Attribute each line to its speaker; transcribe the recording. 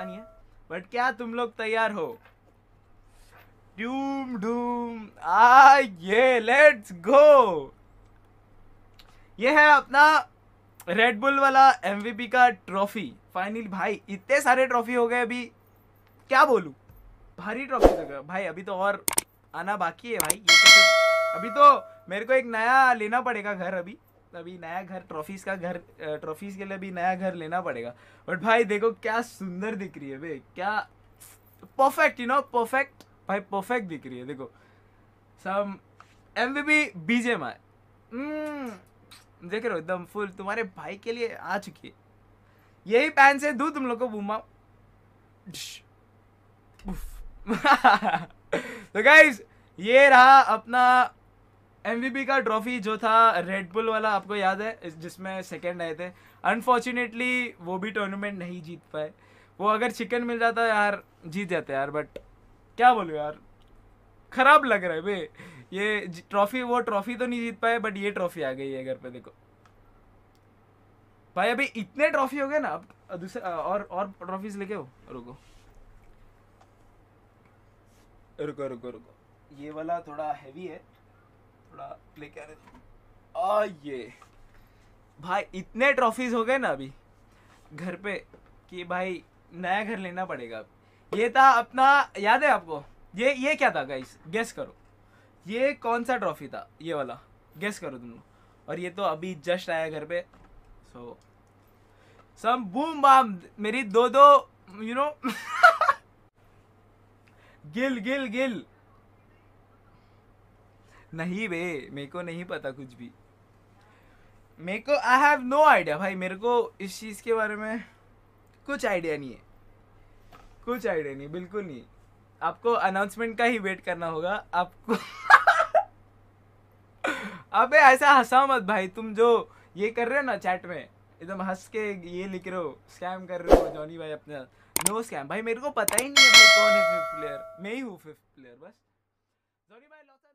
Speaker 1: पता नहीं है बट क्या तुम लोग तैयार हो डूम डूम आ ये लेट्स गो ये है अपना रेडबुल वाला एमवीपी का ट्रॉफी फाइनली भाई इतने सारे ट्रॉफी हो गए अभी क्या बोलू भारी ट्रॉफी तो भाई अभी तो और आना बाकी है भाई ये तो अभी तो मेरे को एक नया लेना पड़ेगा घर अभी अभी नया घर ट्रॉफीज का घर ट्रॉफीज के लिए भी नया घर लेना पड़ेगा बट भाई देखो क्या सुंदर दिख रही है भाई क्या परफेक्ट यू नो परफेक्ट भाई परफेक्ट दिख रही है देखो सम एम बी बी बीजे माए देख रहे हो एकदम फुल तुम्हारे भाई के लिए आ चुकी है यही पैन से दू तुम लोग को बुमा तो गाइज ये रहा अपना एमवीपी का ट्रॉफी जो था रेडबुल वाला आपको याद है जिसमें सेकंड आए थे अनफॉर्चुनेटली वो भी टूर्नामेंट नहीं जीत पाए वो अगर चिकन मिल जाता यार जीत जाते यार बट क्या बोलो यार खराब लग रहा है भे ये ट्रॉफी वो ट्रॉफी तो नहीं जीत पाए बट ये ट्रॉफी आ गई है घर पे देखो भाई अभी इतने ट्रॉफी हो गए ना अब दूसरे और और ट्रॉफीज लेके हो रुको रुको रुको रुको ये वाला थोड़ा हैवी है थोड़ा प्ले कर और ये भाई इतने ट्रॉफीज हो गए ना अभी घर पे कि भाई नया घर लेना पड़ेगा अब ये था अपना याद है आपको ये ये क्या था गाइस गेस करो ये कौन सा ट्रॉफी था ये वाला गेस करो तुम और ये तो अभी जस्ट आया घर पे सो सम बूम बाम मेरी दो दो यू you नो know, गिल गिल गिल नहीं बे मेरे को नहीं पता कुछ भी मेरे को आई हैव नो आइडिया भाई मेरे को इस चीज़ के बारे में कुछ आइडिया नहीं है कुछ आइडिया नहीं बिल्कुल नहीं आपको अनाउंसमेंट का ही वेट करना होगा आपको अबे ऐसा हंसा मत भाई तुम जो ये कर रहे हो ना चैट में एकदम हंस के ये लिख रहे हो स्कैम कर रहे हो जॉनी भाई अपना नो स्कैम भाई मेरे को पता ही नहीं है भाई कौन है फिफ्थ प्लेयर मैं ही हूँ फिफ्थ प्लेयर बस जॉनी भाई